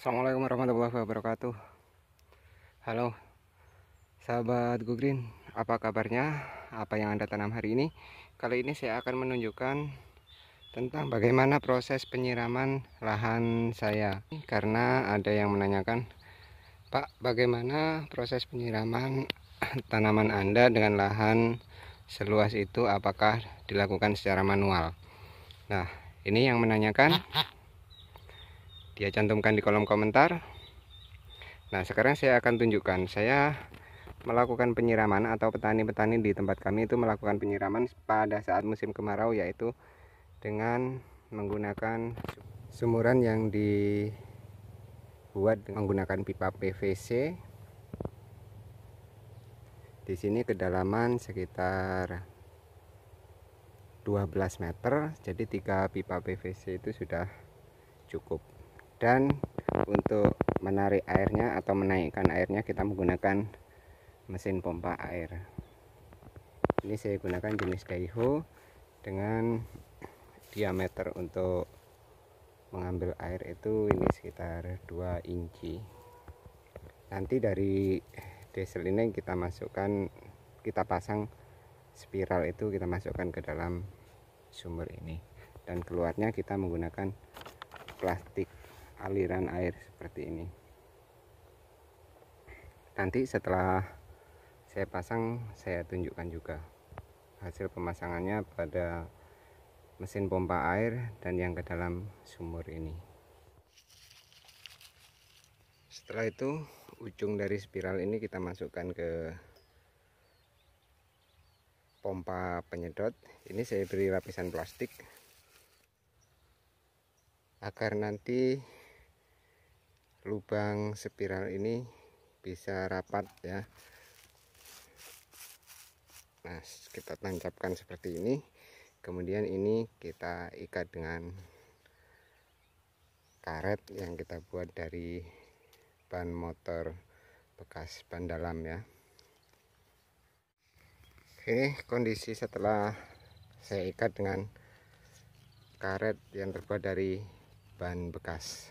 Assalamualaikum warahmatullahi wabarakatuh Halo Sahabat Go Green Apa kabarnya? Apa yang Anda tanam hari ini? Kali ini saya akan menunjukkan Tentang bagaimana proses penyiraman lahan saya Karena ada yang menanyakan Pak, bagaimana proses penyiraman tanaman Anda dengan lahan seluas itu apakah dilakukan secara manual? Nah, ini yang menanyakan dia ya, cantumkan di kolom komentar nah sekarang saya akan tunjukkan saya melakukan penyiraman atau petani-petani di tempat kami itu melakukan penyiraman pada saat musim kemarau yaitu dengan menggunakan sumuran yang dibuat menggunakan pipa PVC di sini kedalaman sekitar 12 meter jadi tiga pipa PVC itu sudah cukup dan untuk menarik airnya atau menaikkan airnya kita menggunakan mesin pompa air ini saya gunakan jenis Daiho dengan diameter untuk mengambil air itu ini sekitar 2 inci nanti dari diesel ini kita masukkan kita pasang spiral itu kita masukkan ke dalam sumber ini dan keluarnya kita menggunakan plastik aliran air seperti ini nanti setelah saya pasang saya tunjukkan juga hasil pemasangannya pada mesin pompa air dan yang ke dalam sumur ini setelah itu ujung dari spiral ini kita masukkan ke pompa penyedot ini saya beri lapisan plastik agar nanti lubang spiral ini bisa rapat ya nah kita tancapkan seperti ini kemudian ini kita ikat dengan karet yang kita buat dari ban motor bekas ban dalam ya ini kondisi setelah saya ikat dengan karet yang terbuat dari ban bekas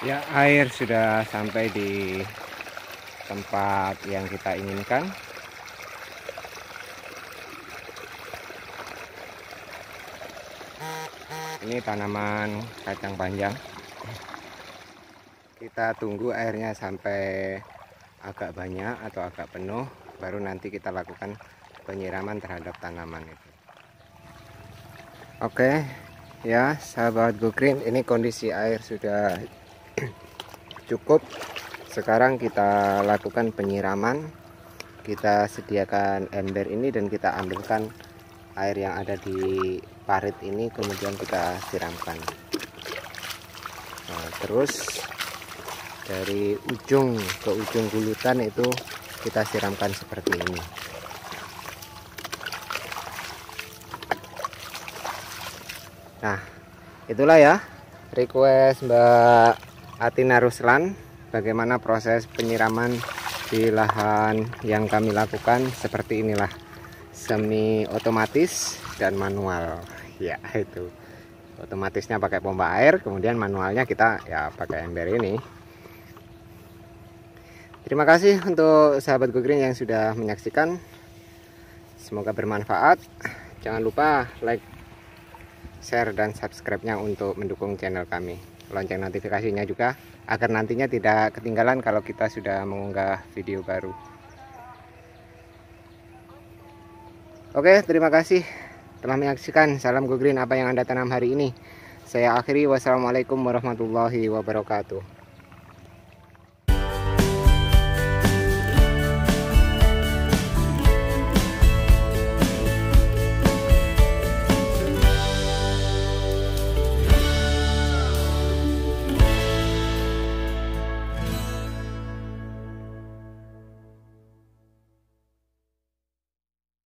ya air sudah sampai di tempat yang kita inginkan ini tanaman kacang panjang kita tunggu airnya sampai agak banyak atau agak penuh baru nanti kita lakukan penyiraman terhadap tanaman itu oke ya sahabat go ini kondisi air sudah cukup sekarang kita lakukan penyiraman kita sediakan ember ini dan kita ambilkan air yang ada di parit ini kemudian kita siramkan nah, terus dari ujung ke ujung gulutan itu kita siramkan seperti ini nah itulah ya request mbak Atina Ruslan bagaimana proses penyiraman di lahan yang kami lakukan seperti inilah semi otomatis dan manual ya itu otomatisnya pakai pompa air kemudian manualnya kita ya pakai ember ini terima kasih untuk sahabat Go Green yang sudah menyaksikan semoga bermanfaat jangan lupa like share dan subscribe nya untuk mendukung channel kami lonceng notifikasinya juga agar nantinya tidak ketinggalan kalau kita sudah mengunggah video baru Oke terima kasih telah menyaksikan salam go green apa yang anda tanam hari ini saya akhiri wassalamualaikum warahmatullahi wabarakatuh